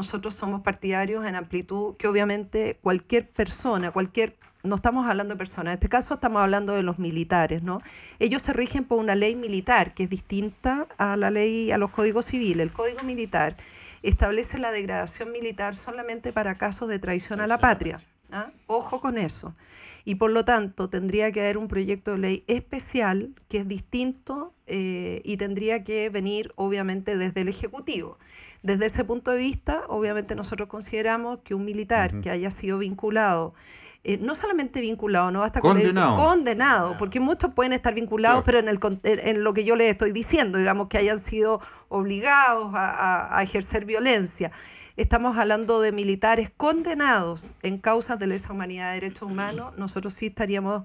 nosotros somos partidarios en amplitud que obviamente cualquier persona, cualquier no estamos hablando de personas, en este caso estamos hablando de los militares, ¿no? Ellos se rigen por una ley militar que es distinta a la ley, a los códigos civiles. El código militar establece la degradación militar solamente para casos de traición a la patria. ¿ah? Ojo con eso. Y por lo tanto, tendría que haber un proyecto de ley especial que es distinto eh, y tendría que venir, obviamente, desde el Ejecutivo. Desde ese punto de vista, obviamente nosotros consideramos que un militar que haya sido vinculado eh, no solamente vinculado, no basta con condenado. condenado, porque muchos pueden estar vinculados, pero en, el, eh, en lo que yo les estoy diciendo, digamos que hayan sido obligados a, ejercer violencia. Estamos hablando de militares condenados en causas de lesa humanidad, de derechos humanos. Nosotros sí estaríamos